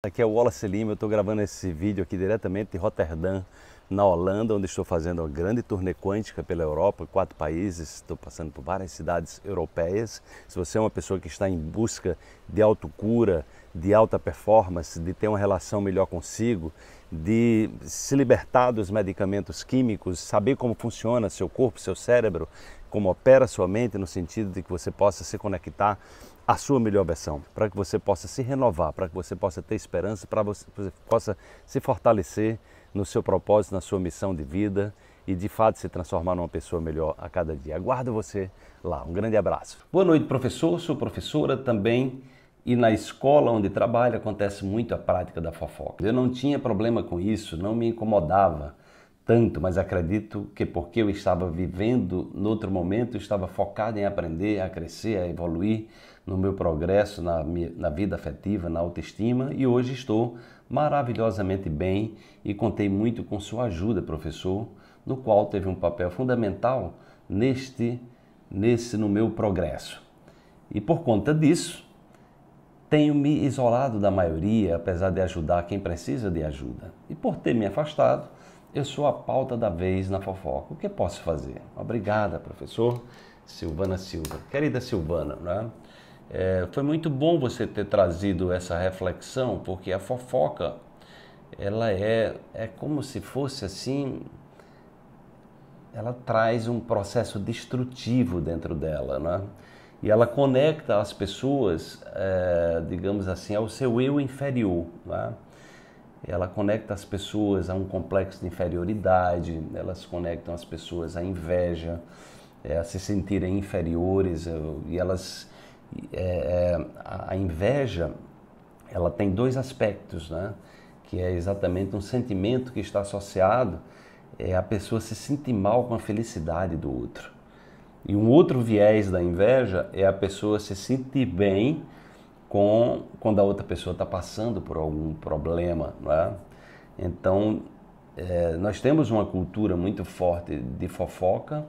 Aqui é o Wallace Lima, eu estou gravando esse vídeo aqui diretamente de Rotterdam, na Holanda, onde estou fazendo uma grande turnê quântica pela Europa, quatro países, estou passando por várias cidades europeias. Se você é uma pessoa que está em busca de autocura, de alta performance, de ter uma relação melhor consigo de se libertar dos medicamentos químicos, saber como funciona seu corpo, seu cérebro, como opera sua mente no sentido de que você possa se conectar à sua melhor versão, para que você possa se renovar, para que você possa ter esperança, para que você possa se fortalecer no seu propósito, na sua missão de vida e de fato se transformar numa pessoa melhor a cada dia. Aguardo você lá. Um grande abraço. Boa noite, professor. Sou professora também e na escola onde trabalho acontece muito a prática da fofoca. Eu não tinha problema com isso, não me incomodava tanto, mas acredito que porque eu estava vivendo noutro momento, estava focado em aprender, a crescer, a evoluir no meu progresso, na, minha, na vida afetiva, na autoestima e hoje estou maravilhosamente bem e contei muito com sua ajuda, professor, no qual teve um papel fundamental neste, nesse no meu progresso. E por conta disso, tenho me isolado da maioria, apesar de ajudar quem precisa de ajuda. E por ter me afastado, eu sou a pauta da vez na fofoca. O que posso fazer? Obrigada, professor Silvana Silva. Querida Silvana, né? É, foi muito bom você ter trazido essa reflexão, porque a fofoca ela é, é como se fosse assim, ela traz um processo destrutivo dentro dela, né? e ela conecta as pessoas, é, digamos assim, ao seu eu inferior. É? Ela conecta as pessoas a um complexo de inferioridade, elas conectam as pessoas à inveja, é, a se sentirem inferiores, eh, e elas é, a inveja ela tem dois aspectos, né? que é exatamente um sentimento que está associado é a pessoa se sentir mal com a felicidade do outro. E um outro viés da inveja é a pessoa se sentir bem com quando a outra pessoa está passando por algum problema. Né? Então, é, nós temos uma cultura muito forte de fofoca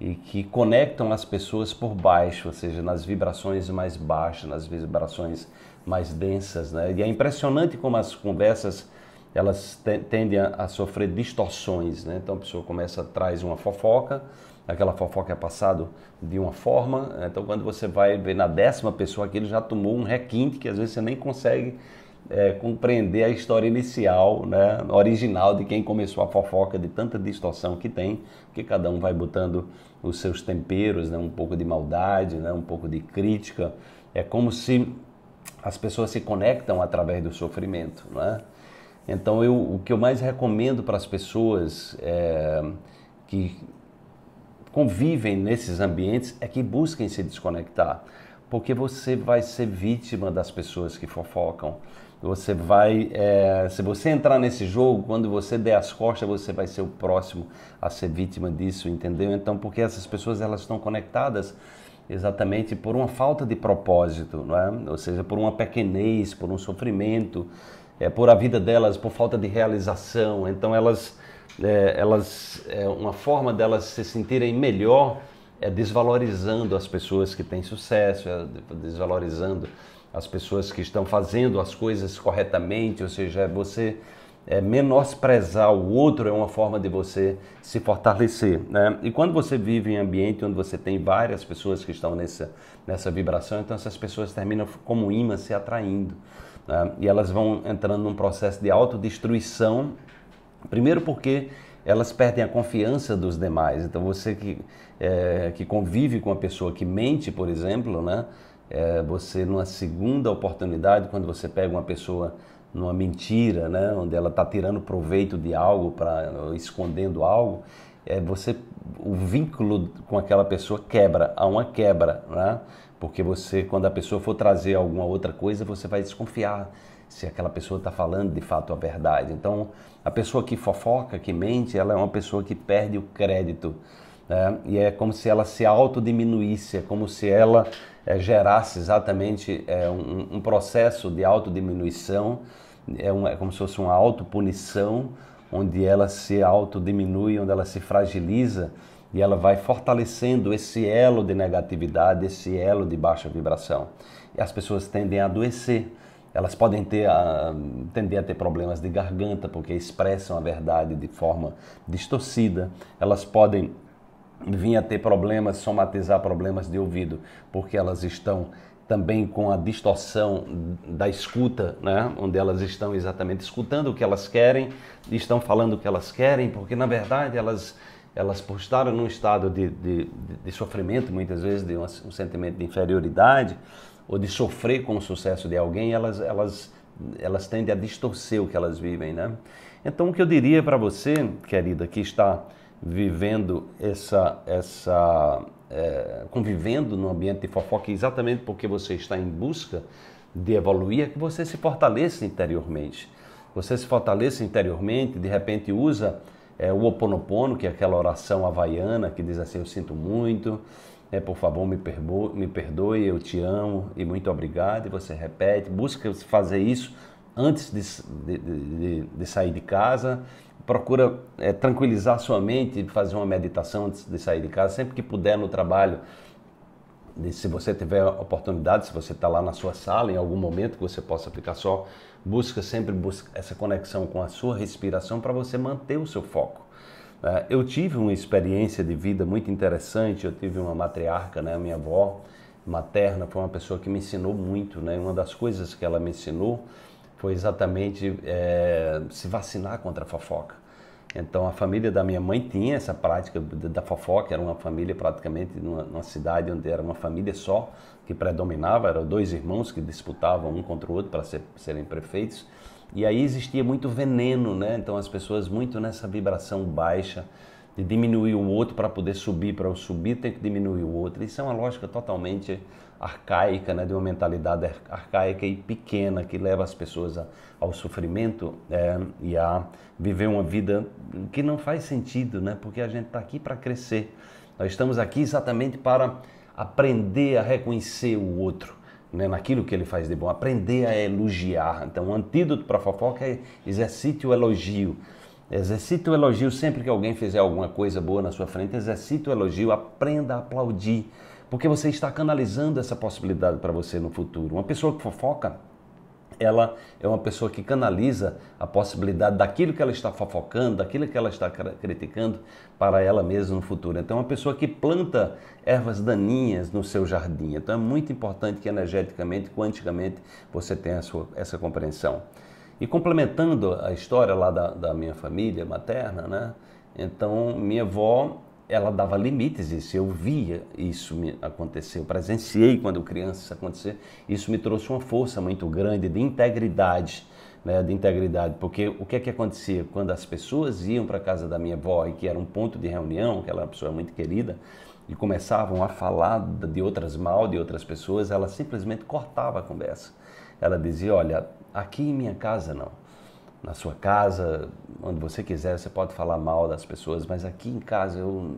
e que conectam as pessoas por baixo, ou seja, nas vibrações mais baixas, nas vibrações mais densas, né? E é impressionante como as conversas elas tendem a, a sofrer distorções, né? Então a pessoa começa traz uma fofoca, aquela fofoca é passado de uma forma. Então, quando você vai ver na décima pessoa que ele já tomou um requinte que às vezes você nem consegue é, compreender a história inicial, né, original de quem começou a fofoca, de tanta distorção que tem, porque cada um vai botando os seus temperos, né, um pouco de maldade, né, um pouco de crítica. É como se as pessoas se conectam através do sofrimento, né? Então, eu, o que eu mais recomendo para as pessoas é, que convivem nesses ambientes é que busquem se desconectar, porque você vai ser vítima das pessoas que fofocam. Você vai, é, se você entrar nesse jogo, quando você der as costas, você vai ser o próximo a ser vítima disso, entendeu? Então, porque essas pessoas elas estão conectadas exatamente por uma falta de propósito, não é? Ou seja, por uma pequenez, por um sofrimento, é por a vida delas, por falta de realização. Então elas é, elas, é, uma forma delas se sentirem melhor é desvalorizando as pessoas que têm sucesso, é desvalorizando as pessoas que estão fazendo as coisas corretamente, ou seja, é você é, menosprezar o outro é uma forma de você se fortalecer. Né? E quando você vive em ambiente onde você tem várias pessoas que estão nessa, nessa vibração, então essas pessoas terminam como imã se atraindo. Né? E elas vão entrando num processo de autodestruição Primeiro porque elas perdem a confiança dos demais. Então você que, é, que convive com uma pessoa que mente, por exemplo, né? É, você numa segunda oportunidade, quando você pega uma pessoa numa mentira, né? Onde ela está tirando proveito de algo, para escondendo algo, é, você o vínculo com aquela pessoa quebra, há uma quebra, né? Porque você, quando a pessoa for trazer alguma outra coisa, você vai desconfiar se aquela pessoa está falando de fato a verdade. Então, a pessoa que fofoca, que mente, ela é uma pessoa que perde o crédito. Né? E é como se ela se autodiminuísse, é como se ela é, gerasse exatamente é, um, um, processo de autodiminuição, é, um, é como se fosse uma autopunição, onde ela se autodiminui, onde ela se fragiliza e ela vai fortalecendo esse elo de negatividade, esse elo de baixa vibração. E as pessoas tendem a adoecer elas podem ter a, ah, tender a ter problemas de garganta porque expressam a verdade de forma distorcida. Elas podem vir a ter problemas, somatizar problemas de ouvido, porque elas estão também com a distorção da escuta, né? onde elas estão exatamente escutando o que elas querem, estão falando o que elas querem, porque na verdade elas elas postaram num estado de, de, de, sofrimento, muitas vezes de um, um sentimento de inferioridade, ou de sofrer com o sucesso de alguém, elas, elas, elas tendem a distorcer o que elas vivem, né? Então, o que eu diria para você, querida, que está vivendo essa, essa é, convivendo no ambiente de fofoca, exatamente porque você está em busca de evoluir, é que você se fortaleça interiormente. Você se fortaleça interiormente, de repente usa é, o oponopono, que é aquela oração havaiana que diz assim: Eu sinto muito, é por favor me, perbo, me perdoe, eu te amo e muito obrigado. E você repete, busca fazer isso antes de, de, de, de sair de casa. Procura é, tranquilizar sua mente, fazer uma meditação antes de sair de casa, sempre que puder no trabalho. Se você tiver oportunidade, se você está lá na sua sala, em algum momento que você possa ficar só, busca sempre busca essa conexão com a sua respiração para você manter o seu foco. Eh, eu tive uma experiência de vida muito interessante. Eu tive uma matriarca, né, minha avó materna, foi uma pessoa que me ensinou muito. Né? Uma das coisas que ela me ensinou foi exatamente é, se vacinar contra a fofoca. Então a família da minha mãe tinha essa prática da fofoca, era uma família praticamente numa, numa, cidade onde era uma família só que predominava, eram dois irmãos que disputavam um contra o outro para ser, serem prefeitos. E aí existia muito veneno, né? Então as pessoas muito nessa vibração baixa de diminuir o outro para poder subir, para eu subir tem que diminuir o outro. Isso é uma lógica totalmente arcaica, né? De uma mentalidade arcaica e pequena que leva as pessoas a, ao sofrimento é, e a viver uma vida que não faz sentido, né? Porque a gente está aqui para crescer. Nós estamos aqui exatamente para aprender a reconhecer o outro né, naquilo que ele faz de bom, aprender a elogiar. Então, o antídoto para fofoca é exercite o elogio. Exercite o elogio sempre que alguém fizer alguma coisa boa na sua frente. Exercite o elogio, aprenda a aplaudir, porque você está canalizando essa possibilidade para você no futuro. Uma pessoa que fofoca, ela é uma pessoa que canaliza a possibilidade daquilo que ela está fofocando, daquilo que ela está criticando para ela mesma no futuro. Então, é uma pessoa que planta ervas daninhas no seu jardim. Então, é muito importante que energeticamente, quanticamente, você tenha sua, essa compreensão. E complementando a história lá da, da minha família materna, né? Então, minha avó ela dava limites isso eu via isso me acontecer eu presenciei quando criança isso acontecer isso me trouxe uma força muito grande de integridade né, de integridade porque o que é que acontecia quando as pessoas iam para casa da minha avó e que era um ponto de reunião que ela era é uma pessoa muito querida e começavam a falar de outras mal de outras pessoas ela simplesmente cortava a conversa ela dizia olha aqui em minha casa não na sua casa, onde você quiser, você pode falar mal das pessoas, mas aqui em casa eu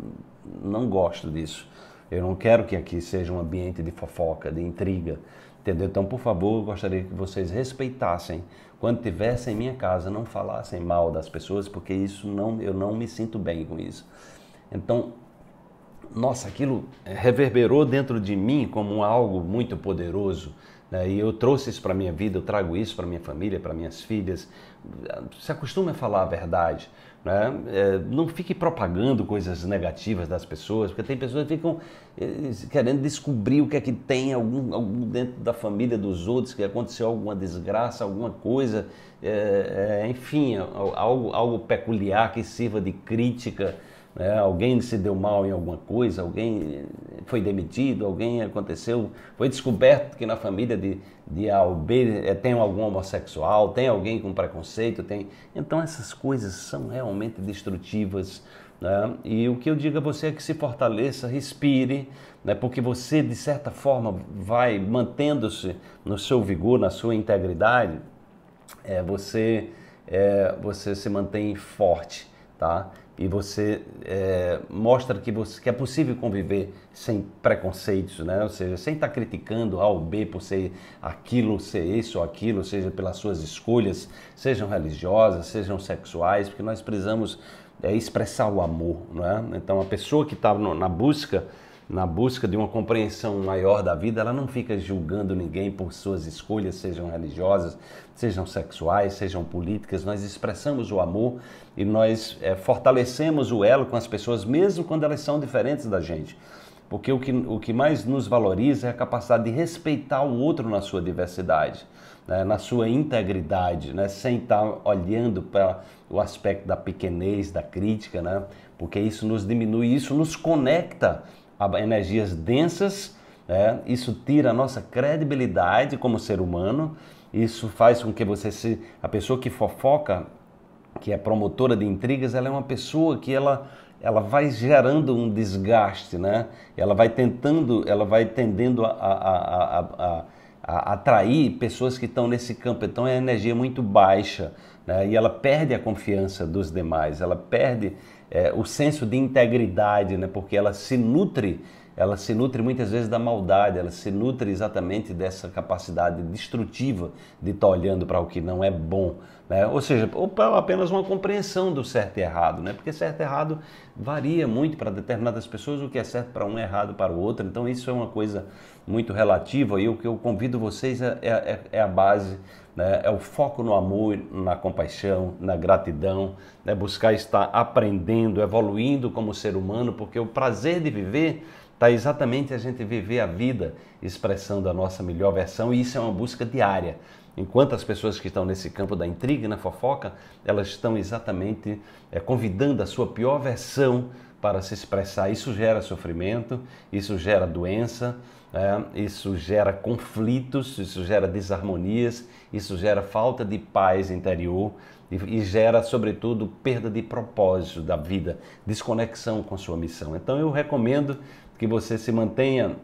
não gosto disso. Eu não quero que aqui seja um ambiente de fofoca, de intriga, entendeu? Então, por favor, eu gostaria que vocês respeitassem quando estivessem em minha casa, não falassem mal das pessoas, porque isso não, eu não me sinto bem com isso. Então, nossa, aquilo reverberou dentro de mim como algo muito poderoso né? E eu trouxe isso para minha vida, eu trago isso para minha família, para minhas filhas. Se acostume a falar a verdade. Né? É, não fique propagando coisas negativas das pessoas, porque tem pessoas que ficam eh, querendo descobrir o que é que tem algum, algum dentro da família dos outros, que aconteceu alguma desgraça, alguma coisa, é, é, enfim, é, algo, algo peculiar que sirva de crítica. Né? alguém se deu mal em alguma coisa, alguém foi demitido, alguém aconteceu, foi descoberto que na família de, de A ou B eh, tem algum homossexual, tem alguém com preconceito, tem. Então essas coisas são realmente destrutivas. Né? E o que eu digo a você é que se fortaleça, respire, né? porque você, de certa forma, vai mantendo-se no seu vigor, na sua integridade, é, você, é, você se mantém forte. Tá? e você é, mostra que, você, que é possível conviver sem preconceitos, né? ou seja, sem estar tá criticando A ou B por ser aquilo, ser isso ou aquilo, seja pelas suas escolhas, sejam religiosas, sejam sexuais, porque nós precisamos é, expressar o amor. Né? Então, a pessoa que está na busca na busca de uma compreensão maior da vida, ela não fica julgando ninguém por suas escolhas, sejam religiosas, sejam sexuais, sejam políticas. Nós expressamos o amor e nós é, fortalecemos o elo com as pessoas, mesmo quando elas são diferentes da gente. Porque o que, o que mais nos valoriza é a capacidade de respeitar o outro na sua diversidade, né? na sua integridade, né? sem estar tá olhando para o aspecto da pequenez, da crítica, né? porque isso nos diminui, isso nos conecta energias densas, né? isso tira a nossa credibilidade como ser humano, isso faz com que você se. A pessoa que fofoca, que é promotora de intrigas, ela é uma pessoa que ela ela vai gerando um desgaste, né? Ela vai tentando, ela vai tendendo a, a, a, a atrair pessoas que estão nesse campo. Então é energia muito baixa, né? E ela perde a confiança dos demais, ela perde é, o senso de integridade, né? porque ela se nutre, ela se nutre muitas vezes da maldade, ela se nutre exatamente dessa capacidade destrutiva de estar olhando para o que não é bom, né? Ou seja, ou apenas uma compreensão do certo e errado, né? porque certo e errado varia muito para determinadas pessoas, o que é certo para um é errado para o outro, então isso é uma coisa muito relativa e o que eu convido vocês é, é, é, é a base, né? é o foco no amor, na compaixão, na gratidão, né? buscar estar aprendendo, evoluindo como ser humano, porque o prazer de viver está exatamente a gente viver a vida expressando a nossa melhor versão e isso é uma busca diária enquanto as pessoas que estão nesse campo da intriga e na fofoca, elas estão exatamente é, convidando a sua pior versão para se expressar. Isso gera sofrimento, isso gera doença, é, isso gera conflitos, isso gera desarmonias, isso gera falta de paz interior e, e gera, sobretudo, perda de propósito da vida, desconexão com sua missão. Então, eu recomendo que você se mantenha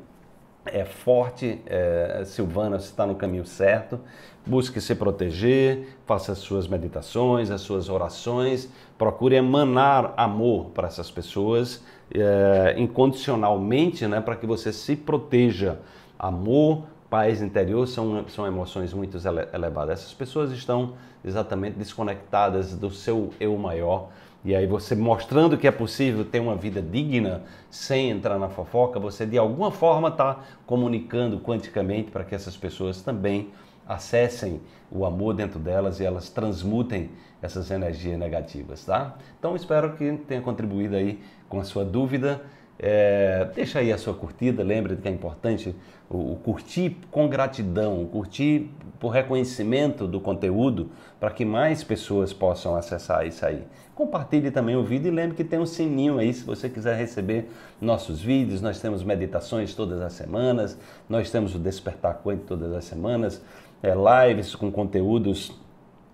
é forte, é, Silvana, você está no caminho certo. Busque se proteger, faça as suas meditações, as suas orações, procure emanar amor para essas pessoas é, incondicionalmente, né, para que você se proteja. Amor, paz interior são, são emoções muito elevadas. Essas pessoas estão exatamente desconectadas do seu eu maior. E aí você mostrando que é possível ter uma vida digna sem entrar na fofoca, você de alguma forma está comunicando quanticamente para que essas pessoas também acessem o amor dentro delas e elas transmutem essas energias negativas, tá? Então espero que tenha contribuído aí com a sua dúvida. É, deixa aí a sua curtida, lembre que é importante o, o curtir com gratidão, curtir por reconhecimento do conteúdo, para que mais pessoas possam acessar isso aí. Compartilhe também o vídeo e lembre que tem um sininho aí se você quiser receber nossos vídeos. Nós temos meditações todas as semanas, nós temos o Despertar Quântico todas as semanas, é, lives com conteúdos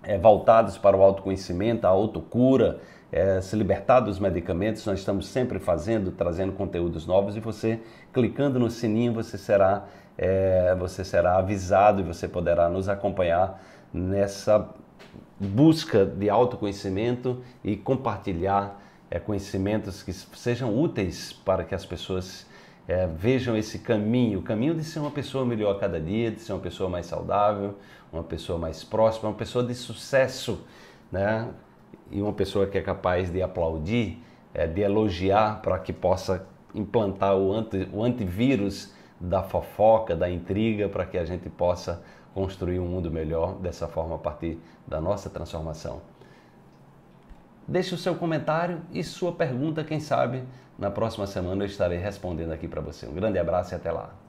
é, voltados para o autoconhecimento, a autocura é, se libertar dos medicamentos. Nós estamos sempre fazendo, trazendo conteúdos novos e você clicando no sininho você será é, você será avisado e você poderá nos acompanhar nessa busca de autoconhecimento e compartilhar é, conhecimentos que sejam úteis para que as pessoas é, vejam esse caminho, o caminho de ser uma pessoa melhor a cada dia, de ser uma pessoa mais saudável, uma pessoa mais próxima, uma pessoa de sucesso, né? e uma pessoa que é capaz de aplaudir, é, de elogiar para que possa implantar o, anti, o antivírus da fofoca, da intriga, para que a gente possa construir um mundo melhor dessa forma a partir da nossa transformação. Deixe o seu comentário e sua pergunta, quem sabe na próxima semana eu estarei respondendo aqui para você. Um grande abraço e até lá.